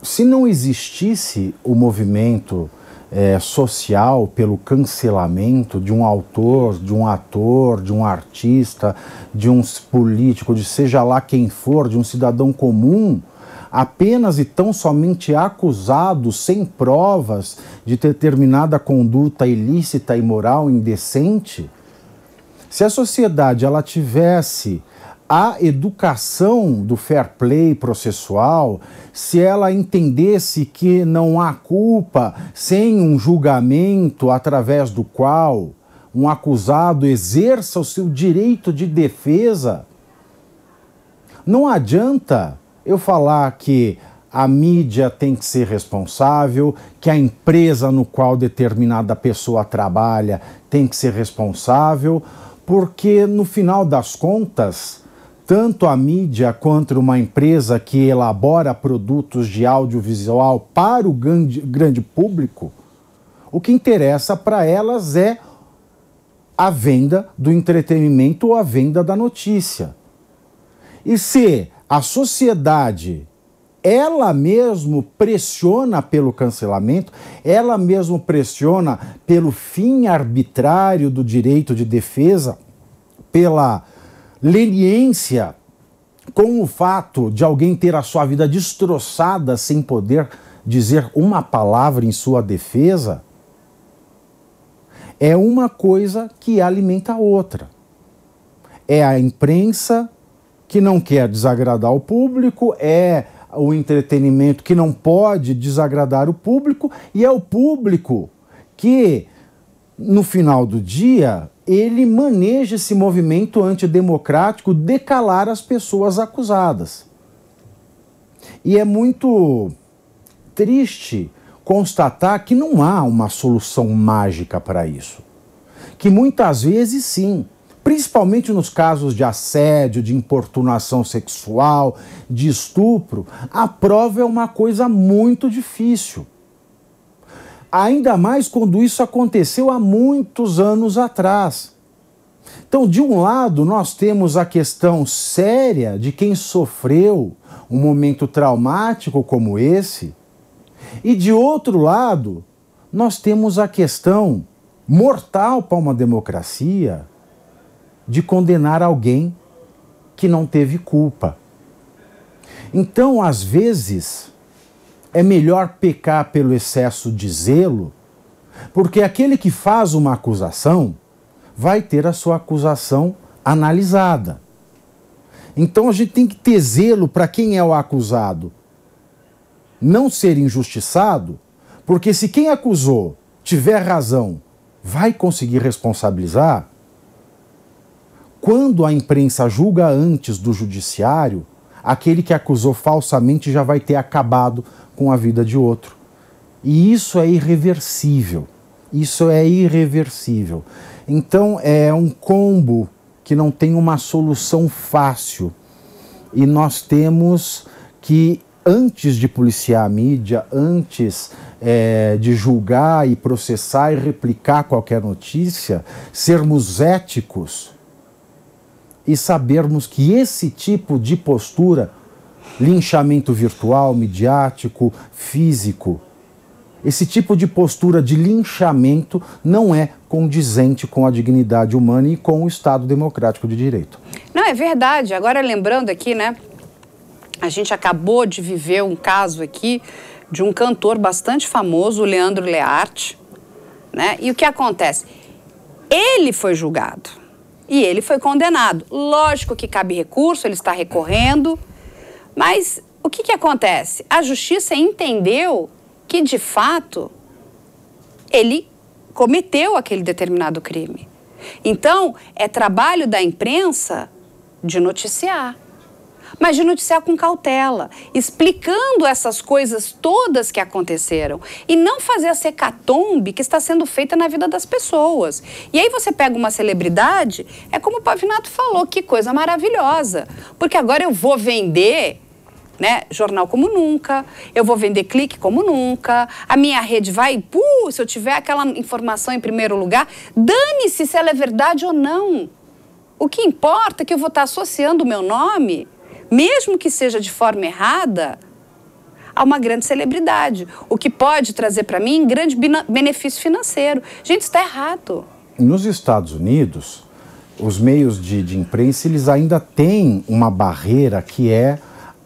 se não existisse o movimento é, social pelo cancelamento de um autor, de um ator, de um artista, de um político, de seja lá quem for, de um cidadão comum, apenas e tão somente acusado, sem provas, de determinada conduta ilícita, imoral, indecente? Se a sociedade ela tivesse a educação do fair play processual, se ela entendesse que não há culpa sem um julgamento através do qual um acusado exerça o seu direito de defesa, não adianta eu falar que a mídia tem que ser responsável, que a empresa no qual determinada pessoa trabalha tem que ser responsável, porque no final das contas, tanto a mídia quanto uma empresa que elabora produtos de audiovisual para o grande, grande público, o que interessa para elas é a venda do entretenimento ou a venda da notícia. E se a sociedade ela mesmo pressiona pelo cancelamento, ela mesmo pressiona pelo fim arbitrário do direito de defesa, pela leniência com o fato de alguém ter a sua vida destroçada sem poder dizer uma palavra em sua defesa é uma coisa que alimenta a outra. É a imprensa que não quer desagradar o público, é o entretenimento que não pode desagradar o público e é o público que no final do dia ele maneja esse movimento antidemocrático de calar as pessoas acusadas. E é muito triste constatar que não há uma solução mágica para isso. Que muitas vezes sim, principalmente nos casos de assédio, de importunação sexual, de estupro, a prova é uma coisa muito difícil ainda mais quando isso aconteceu há muitos anos atrás. Então, de um lado, nós temos a questão séria de quem sofreu um momento traumático como esse, e de outro lado, nós temos a questão mortal para uma democracia de condenar alguém que não teve culpa. Então, às vezes, é melhor pecar pelo excesso de zelo, porque aquele que faz uma acusação vai ter a sua acusação analisada. Então a gente tem que ter zelo para quem é o acusado. Não ser injustiçado, porque se quem acusou tiver razão, vai conseguir responsabilizar. Quando a imprensa julga antes do judiciário, aquele que acusou falsamente já vai ter acabado com a vida de outro. E isso é irreversível. Isso é irreversível. Então é um combo que não tem uma solução fácil. E nós temos que, antes de policiar a mídia, antes é, de julgar e processar e replicar qualquer notícia, sermos éticos e sabermos que esse tipo de postura linchamento virtual, midiático, físico. Esse tipo de postura de linchamento não é condizente com a dignidade humana e com o Estado democrático de direito. Não, é verdade. Agora, lembrando aqui, né? A gente acabou de viver um caso aqui de um cantor bastante famoso, o Leandro Learte. Né? E o que acontece? Ele foi julgado e ele foi condenado. Lógico que cabe recurso, ele está recorrendo. Mas o que, que acontece? A justiça entendeu que, de fato, ele cometeu aquele determinado crime. Então, é trabalho da imprensa de noticiar. Mas de noticiar com cautela, explicando essas coisas todas que aconteceram. E não fazer a secatombe que está sendo feita na vida das pessoas. E aí você pega uma celebridade, é como o Pavinato falou, que coisa maravilhosa. Porque agora eu vou vender né? Jornal como nunca, eu vou vender clique como nunca, a minha rede vai, puh, se eu tiver aquela informação em primeiro lugar, dane-se se ela é verdade ou não. O que importa é que eu vou estar associando o meu nome, mesmo que seja de forma errada, a uma grande celebridade, o que pode trazer para mim grande benefício financeiro. Gente, está errado. Nos Estados Unidos, os meios de, de imprensa eles ainda têm uma barreira que é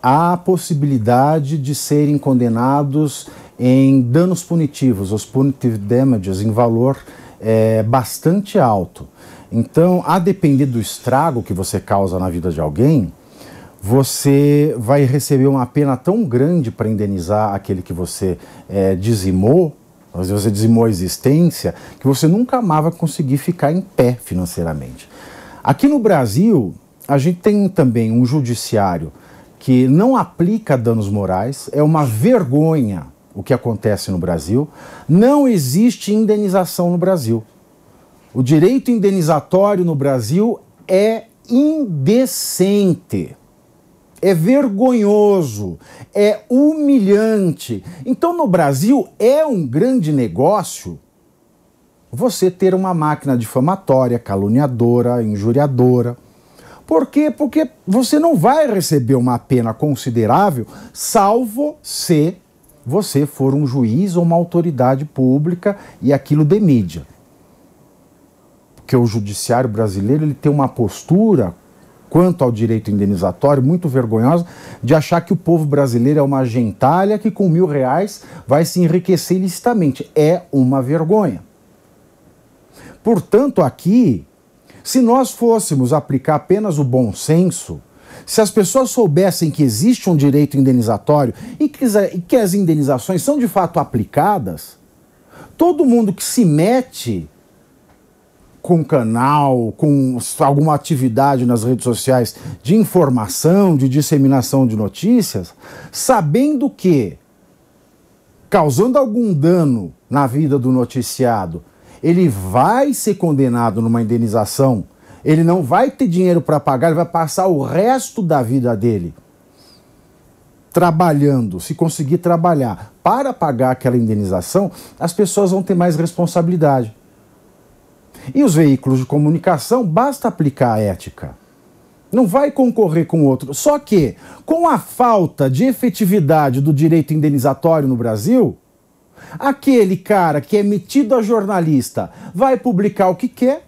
a possibilidade de serem condenados em danos punitivos, os punitive damages, em valor é, bastante alto. Então, a depender do estrago que você causa na vida de alguém, você vai receber uma pena tão grande para indenizar aquele que você é, dizimou, às você dizimou a existência, que você nunca amava conseguir ficar em pé financeiramente. Aqui no Brasil, a gente tem também um judiciário que não aplica danos morais, é uma vergonha o que acontece no Brasil. Não existe indenização no Brasil. O direito indenizatório no Brasil é indecente. É vergonhoso, é humilhante. Então, no Brasil, é um grande negócio você ter uma máquina difamatória, caluniadora, injuriadora por quê? Porque você não vai receber uma pena considerável, salvo se você for um juiz ou uma autoridade pública e aquilo de mídia. Porque o judiciário brasileiro ele tem uma postura quanto ao direito indenizatório muito vergonhosa de achar que o povo brasileiro é uma gentalha que com mil reais vai se enriquecer ilicitamente. É uma vergonha. Portanto, aqui se nós fôssemos aplicar apenas o bom senso, se as pessoas soubessem que existe um direito indenizatório e que as indenizações são de fato aplicadas, todo mundo que se mete com canal, com alguma atividade nas redes sociais de informação, de disseminação de notícias, sabendo que causando algum dano na vida do noticiado ele vai ser condenado numa indenização. Ele não vai ter dinheiro para pagar, ele vai passar o resto da vida dele trabalhando, se conseguir trabalhar para pagar aquela indenização, as pessoas vão ter mais responsabilidade. E os veículos de comunicação, basta aplicar a ética. Não vai concorrer com outro. Só que, com a falta de efetividade do direito indenizatório no Brasil, Aquele cara que é metido a jornalista vai publicar o que quer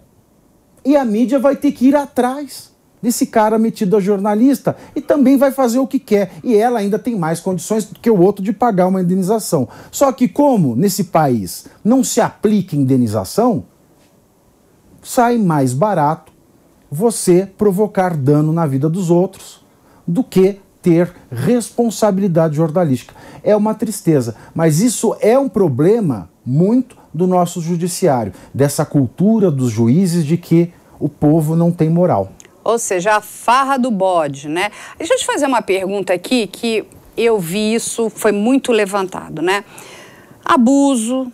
e a mídia vai ter que ir atrás desse cara metido a jornalista e também vai fazer o que quer. E ela ainda tem mais condições do que o outro de pagar uma indenização. Só que, como nesse país não se aplica indenização, sai mais barato você provocar dano na vida dos outros do que ter responsabilidade jornalística. É uma tristeza, mas isso é um problema muito do nosso judiciário, dessa cultura dos juízes de que o povo não tem moral. Ou seja, a farra do bode, né? Deixa eu te fazer uma pergunta aqui que eu vi isso, foi muito levantado, né? Abuso,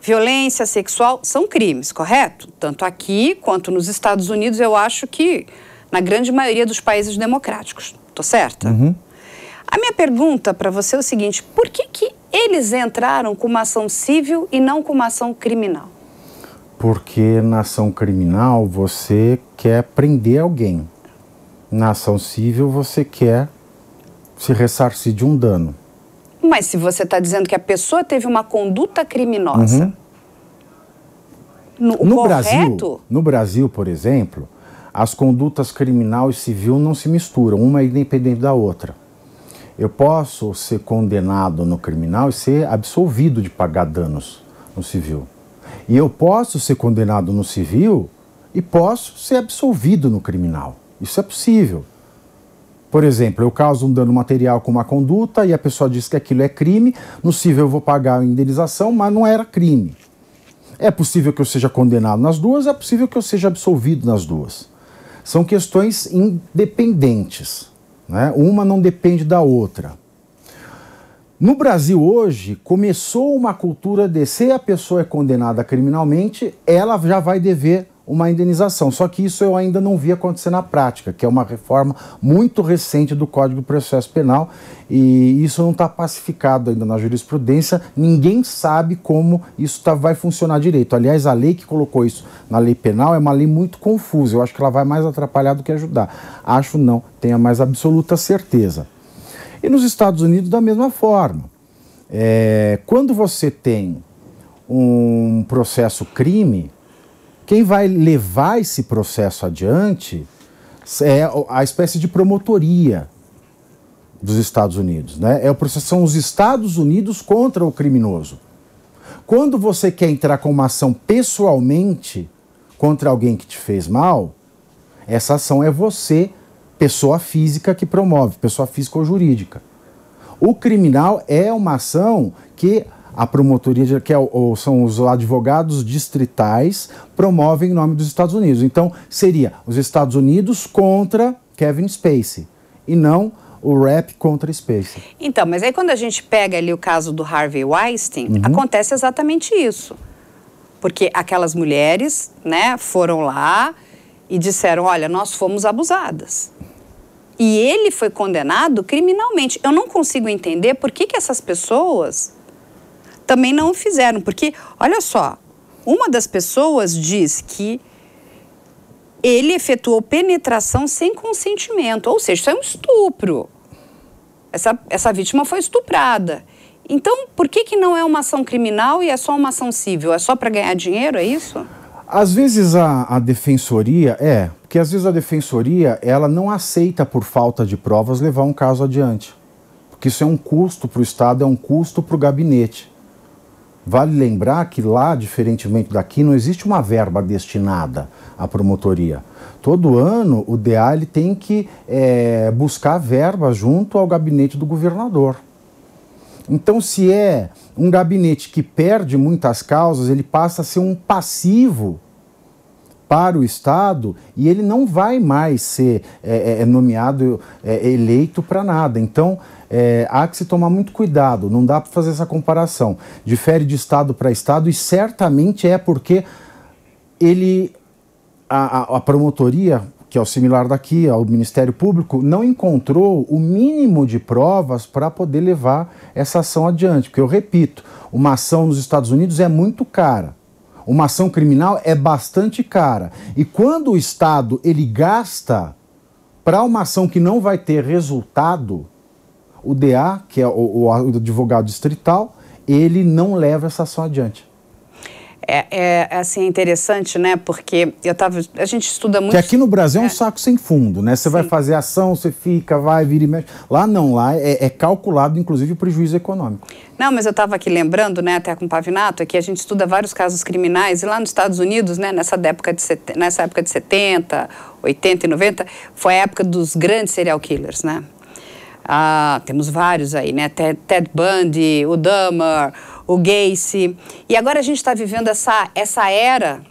violência sexual são crimes, correto? Tanto aqui quanto nos Estados Unidos, eu acho que na grande maioria dos países democráticos. Tô certa? Uhum. A minha pergunta para você é o seguinte: por que, que eles entraram com uma ação civil e não com uma ação criminal? Porque na ação criminal você quer prender alguém. Na ação civil você quer se ressarcir de um dano. Mas se você está dizendo que a pessoa teve uma conduta criminosa. Uhum. No, no correto... Brasil, no Brasil, por exemplo, as condutas criminal e civil não se misturam, uma é independente da outra. Eu posso ser condenado no criminal e ser absolvido de pagar danos no civil. E eu posso ser condenado no civil e posso ser absolvido no criminal. Isso é possível. Por exemplo, eu causo um dano material com uma conduta e a pessoa diz que aquilo é crime, no civil eu vou pagar a indenização, mas não era crime. É possível que eu seja condenado nas duas, é possível que eu seja absolvido nas duas. São questões independentes, né? uma não depende da outra. No Brasil hoje, começou uma cultura de se a pessoa é condenada criminalmente, ela já vai dever uma indenização. Só que isso eu ainda não vi acontecer na prática, que é uma reforma muito recente do Código de Processo Penal e isso não está pacificado ainda na jurisprudência. Ninguém sabe como isso tá, vai funcionar direito. Aliás, a lei que colocou isso na lei penal é uma lei muito confusa. Eu acho que ela vai mais atrapalhar do que ajudar. Acho não, tenho a mais absoluta certeza. E nos Estados Unidos, da mesma forma. É, quando você tem um processo crime, quem vai levar esse processo adiante é a espécie de promotoria dos Estados Unidos, né? É o processo, são os Estados Unidos contra o criminoso. Quando você quer entrar com uma ação pessoalmente contra alguém que te fez mal, essa ação é você, pessoa física que promove, pessoa física ou jurídica. O criminal é uma ação que a promotoria, que é, são os advogados distritais, promovem em nome dos Estados Unidos. Então, seria os Estados Unidos contra Kevin Spacey e não o rap contra Spacey. Então, mas aí quando a gente pega ali o caso do Harvey Weinstein, uhum. acontece exatamente isso. Porque aquelas mulheres, né, foram lá e disseram: "Olha, nós fomos abusadas". E ele foi condenado criminalmente. Eu não consigo entender por que, que essas pessoas também não fizeram. Porque, olha só, uma das pessoas diz que ele efetuou penetração sem consentimento, ou seja, isso é um estupro. Essa, essa vítima foi estuprada. Então, por que, que não é uma ação criminal e é só uma ação civil? É só para ganhar dinheiro, é isso? Às vezes a, a, defensoria, é, porque às vezes a defensoria, ela não aceita por falta de provas levar um caso adiante. Porque isso é um custo para o Estado, é um custo para o gabinete. Vale lembrar que lá, diferentemente daqui, não existe uma verba destinada à promotoria. Todo ano o DA ele tem que é, buscar verba junto ao gabinete do governador. Então, se é um gabinete que perde muitas causas, ele passa a ser um passivo para o Estado e ele não vai mais ser é, é, nomeado, é, eleito para nada. Então, é, há que se tomar muito cuidado, não dá para fazer essa comparação. Difere de estado para estado e certamente é porque ele, a, a promotoria, que é o similar daqui, ao Ministério Público, não encontrou o mínimo de provas para poder levar essa ação adiante. Porque eu repito, uma ação nos Estados Unidos é muito cara. Uma ação criminal é bastante cara. E quando o Estado ele gasta para uma ação que não vai ter resultado, o DA, que é o, o advogado distrital, ele não leva essa ação adiante. É, é, é assim, é interessante, né? Porque eu tava, a gente estuda muito. Que aqui no Brasil é, é um saco sem fundo, né? Você vai fazer ação, você fica, vai, vira e mexe. Lá não, lá é, é calculado, inclusive, o prejuízo econômico. Não, mas eu estava aqui lembrando, né, até com o Pavinato, é que a gente estuda vários casos criminais e lá nos Estados Unidos, né, nessa época de, set... nessa época de 70, 80 e 90, foi a época dos grandes serial killers, né? ah, temos vários aí, né? Ted, Ted Bundy, o Dahmer, o Gacy. E agora a gente está vivendo essa, essa era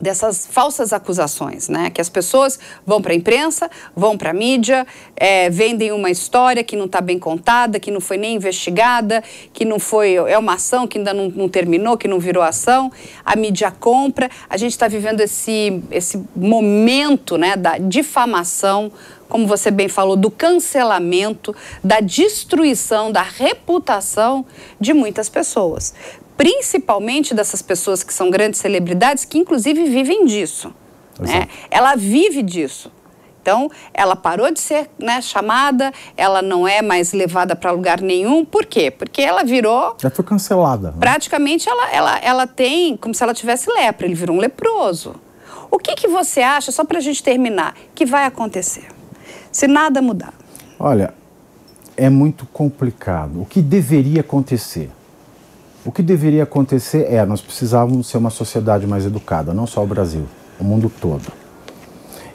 dessas falsas acusações, né? Que as pessoas vão para a imprensa, vão para a mídia, é, vendem uma história que não está bem contada, que não foi nem investigada, que não foi é uma ação que ainda não, não terminou, que não virou ação. A mídia compra. A gente está vivendo esse esse momento, né, da difamação como você bem falou, do cancelamento, da destruição da reputação de muitas pessoas. Principalmente dessas pessoas que são grandes celebridades, que inclusive vivem disso. Né? É. Ela vive disso. Então, ela parou de ser né, chamada, ela não é mais levada para lugar nenhum. Por quê? Porque ela virou. Já foi cancelada. Né? Praticamente ela, ela, ela tem como se ela tivesse lepra, ele virou um leproso. O que, que você acha, só para a gente terminar, que vai acontecer? se nada mudar? Olha, é muito complicado. O que deveria acontecer? O que deveria acontecer é nós precisávamos ser uma sociedade mais educada, não só o Brasil, o mundo todo.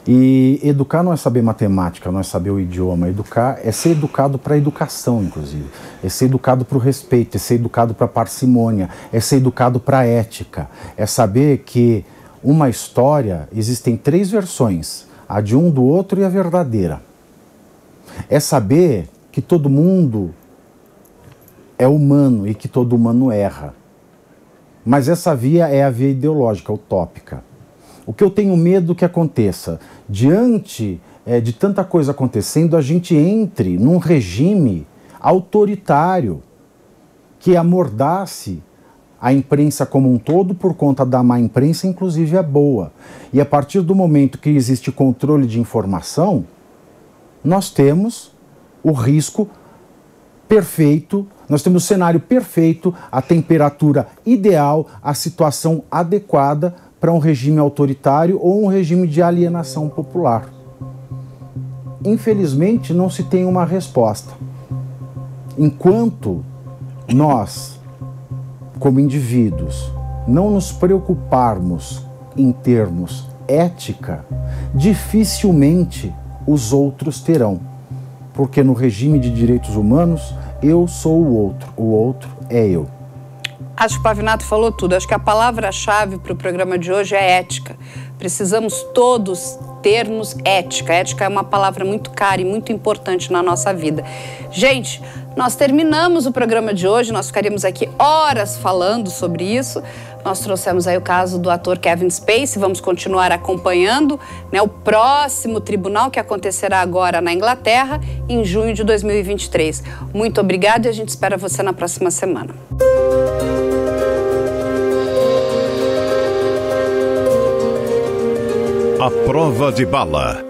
E educar não é saber matemática, não é saber o idioma. Educar é ser educado para a educação, inclusive. É ser educado para o respeito, é ser educado para a parcimônia, é ser educado para a ética. É saber que uma história existem três versões: a de um, do outro e a verdadeira. É saber que todo mundo é humano e que todo humano erra. Mas essa via é a via ideológica, utópica. O que eu tenho medo que aconteça? Diante é, de tanta coisa acontecendo, a gente entre num regime autoritário que amordace a imprensa como um todo por conta da má imprensa, inclusive a boa. E a partir do momento que existe controle de informação, nós temos o risco perfeito, nós temos o cenário perfeito, a temperatura ideal, a situação adequada para um regime autoritário ou um regime de alienação popular. Infelizmente, não se tem uma resposta. Enquanto nós, como indivíduos, não nos preocuparmos em termos ética, dificilmente os outros terão. Porque no regime de direitos humanos, eu sou o outro, o outro é eu. Acho que o Pavinato falou tudo. Acho que a palavra-chave para o programa de hoje é ética. Precisamos todos termos ética. Ética é uma palavra muito cara e muito importante na nossa vida. Gente, nós terminamos o programa de hoje, nós ficaríamos aqui horas falando sobre isso. Nós trouxemos aí o caso do ator Kevin Spacey, vamos continuar acompanhando né, o próximo tribunal que acontecerá agora na Inglaterra em junho de 2023. Muito obrigada e a gente espera você na próxima semana. A prova de bala